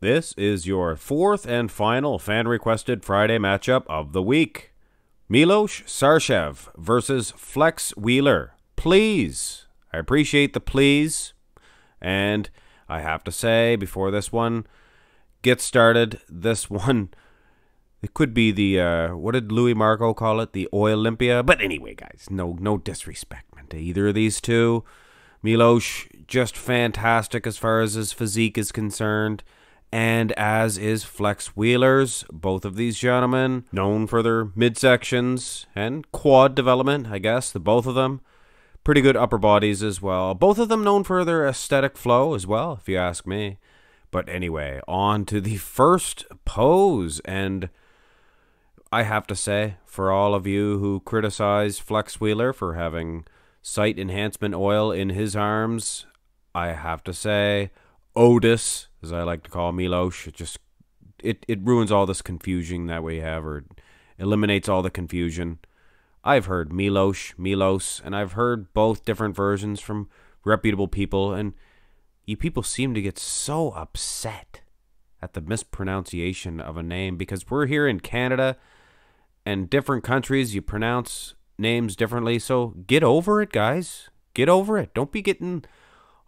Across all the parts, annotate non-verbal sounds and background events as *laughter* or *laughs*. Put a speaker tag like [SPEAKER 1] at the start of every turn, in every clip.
[SPEAKER 1] This is your fourth and final fan requested Friday matchup of the week Milos Sarshev versus Flex Wheeler. Please. I appreciate the please. And I have to say, before this one gets started, this *laughs* one. It could be the uh, what did Louis Marco call it? The Oil Olympia. But anyway, guys, no no disrespect meant to either of these two. Milos just fantastic as far as his physique is concerned and as is Flex Wheelers, both of these gentlemen known for their midsections and quad development, I guess, the both of them. Pretty good upper bodies as well. Both of them known for their aesthetic flow as well, if you ask me. But anyway, on to the first pose and I have to say, for all of you who criticize Flex Wheeler for having sight enhancement oil in his arms, I have to say, Otis, as I like to call Milos, it just it, it ruins all this confusion that we have or eliminates all the confusion. I've heard Milos, Milos, and I've heard both different versions from reputable people, and you people seem to get so upset at the mispronunciation of a name because we're here in Canada and different countries you pronounce names differently. So get over it, guys. Get over it. Don't be getting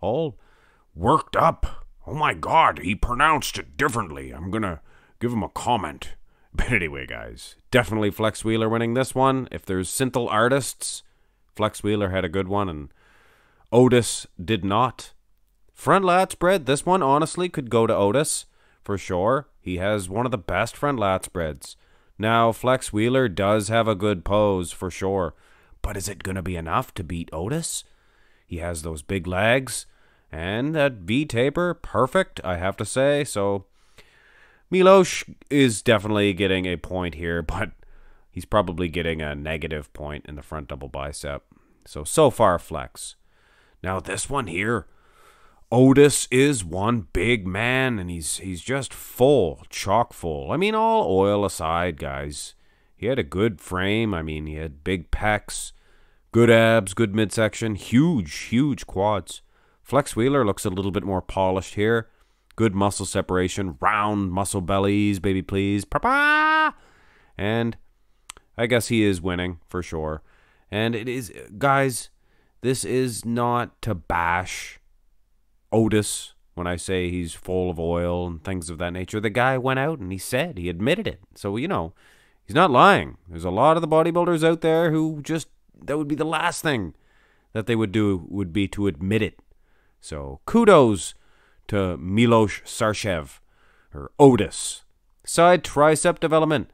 [SPEAKER 1] all worked up oh my god, he pronounced it differently. I'm gonna give him a comment. *laughs* But anyway, guys, definitely Flex Wheeler winning this one. If there's synthel artists, Flex Wheeler had a good one, and Otis did not. Friend spread. this one honestly could go to Otis for sure. He has one of the best Friend spreads. Now, Flex Wheeler does have a good pose for sure, but is it going to be enough to beat Otis? He has those big legs. And that V taper, perfect, I have to say. So Milos is definitely getting a point here, *laughs* but he's probably getting a negative point in the front double bicep. So, so far, flex. Now, this one here, Otis is one big man, and he's he's just full, chock full. I mean, all oil aside, guys, he had a good frame. I mean, he had big pecs, good abs, good midsection, huge, huge quads. Flex Wheeler looks a little bit more polished here. Good muscle separation, round muscle bellies, baby please. pa. And I guess he is winning for sure. And it is, guys, this is not to bash Otis when I say he's full of oil and things of that nature. The guy went out and he said, he admitted it. So, you know, he's not lying. There's a lot of the bodybuilders out there who just, that would be the last thing that they would do, would be to admit it. So kudos to Milos Sarchev, or Otis. Side tricep development.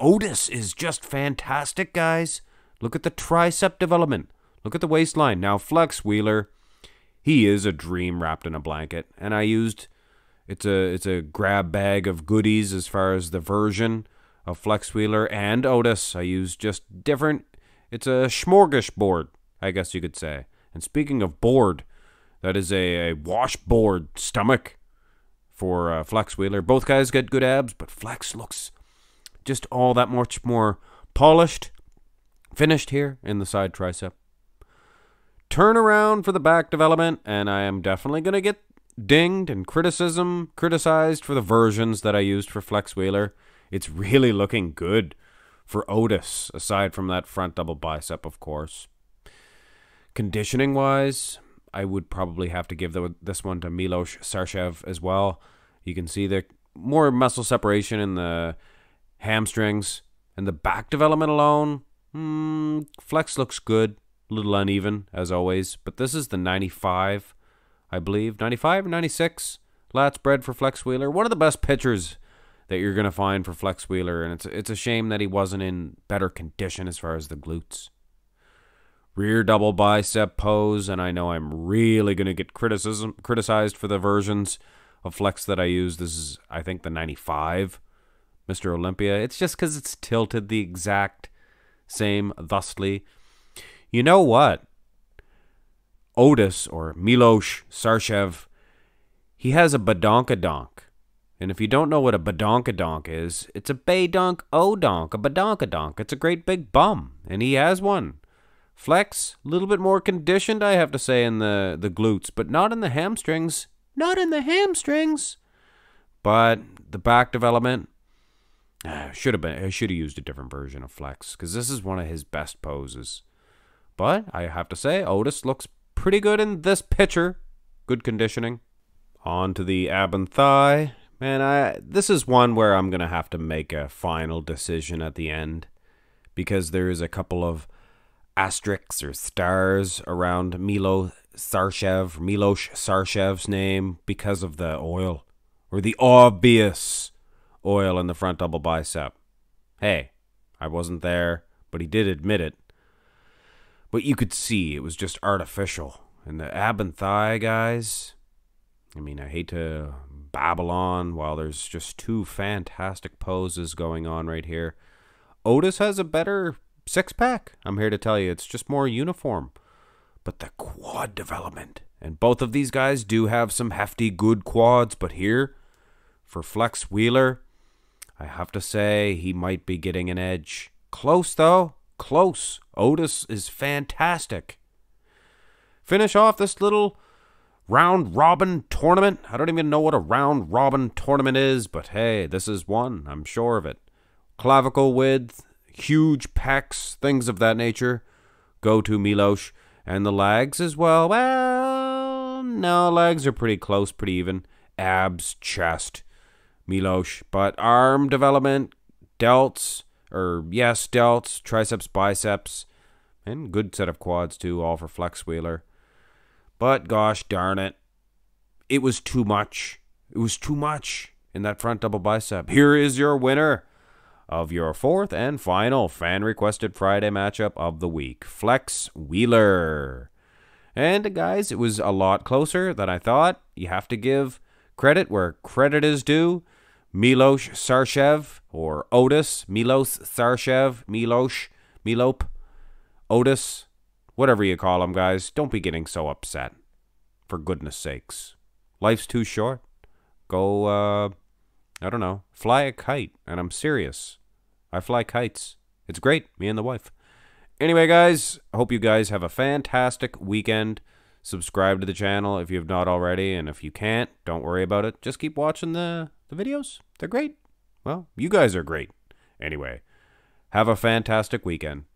[SPEAKER 1] Otis is just fantastic, guys. Look at the tricep development. Look at the waistline. Now, Flex Wheeler, he is a dream wrapped in a blanket. And I used it's a it's a grab bag of goodies as far as the version of Flex Wheeler and Otis. I use just different. It's a smorgasbord, I guess you could say. And speaking of board, that is a, a washboard stomach for uh, Wheeler. Both guys get good abs, but Flex looks just all that much more polished, finished here in the side tricep. Turn around for the back development, and I am definitely going to get dinged and criticism criticized for the versions that I used for Flex Wheeler. It's really looking good for Otis, aside from that front double bicep, of course. Conditioning wise, I would probably have to give the, this one to Milos Sarchev as well. You can see the more muscle separation in the hamstrings and the back development alone. Hmm, flex looks good, a little uneven as always, but this is the 95, I believe, 95 or 96 lats bred for Flex Wheeler. One of the best pitchers that you're going to find for Flex Wheeler, and it's it's a shame that he wasn't in better condition as far as the glutes rear double bicep pose, and I know I'm really going to get criticism criticized for the versions of flex that I use. This is, I think, the 95 Mr. Olympia. It's just because it's tilted the exact same, thusly. You know what? Otis or Milosh Sarchev, he has a badonkadonk. And if you don't know what a badonkadonk is, it's a o donk, a badonkadonk. It's a great big bum, and he has one. Flex, a little bit more conditioned, I have to say, in the, the glutes, but not in the hamstrings. Not in the hamstrings. But the back development, uh, should have been. I should have used a different version of flex because this is one of his best poses. But I have to say, Otis looks pretty good in this picture. Good conditioning. On to the ab and thigh. Man, I this is one where I'm gonna have to make a final decision at the end because there is a couple of asterisks or stars around Milo Sarshev, Milos Sarshev's name because of the oil or the obvious oil in the front double bicep. Hey, I wasn't there, but he did admit it. But you could see it was just artificial. And the ab and thigh guys, I mean, I hate to babble on while there's just two fantastic poses going on right here. Otis has a better six pack. I'm here to tell you, it's just more uniform. But the quad development, and both of these guys do have some hefty good quads, but here, for Flex Wheeler, I have to say he might be getting an edge. Close, though. Close. Otis is fantastic. Finish off this little round robin tournament. I don't even know what a round robin tournament is, but hey, this is one. I'm sure of it. Clavicle width huge pecs, things of that nature, go to Milosh. And the legs as well. Well, no, legs are pretty close, pretty even. Abs, chest, Milosh. But arm development, delts, or yes, delts, triceps, biceps, and good set of quads too, all for Flex Wheeler. But gosh darn it, it was too much. It was too much in that front double bicep. Here is your winner of your fourth and final fan requested Friday matchup of the week Flex Wheeler. And guys, it was a lot closer than I thought. You have to give credit where credit is due. Milos Sarchev or Otis, Milos Sarchev, Milos, Milope, Otis, whatever you call him, guys. Don't be getting so upset. For goodness sakes. Life's too short. Go, uh, I don't know, fly a kite. And I'm serious. I fly kites. It's great, me and the wife. Anyway, guys, I hope you guys have a fantastic weekend. Subscribe to the channel if you have not already, and if you can't, don't worry about it. Just keep watching the, the videos. They're great. Well, you guys are great. Anyway, have a fantastic weekend.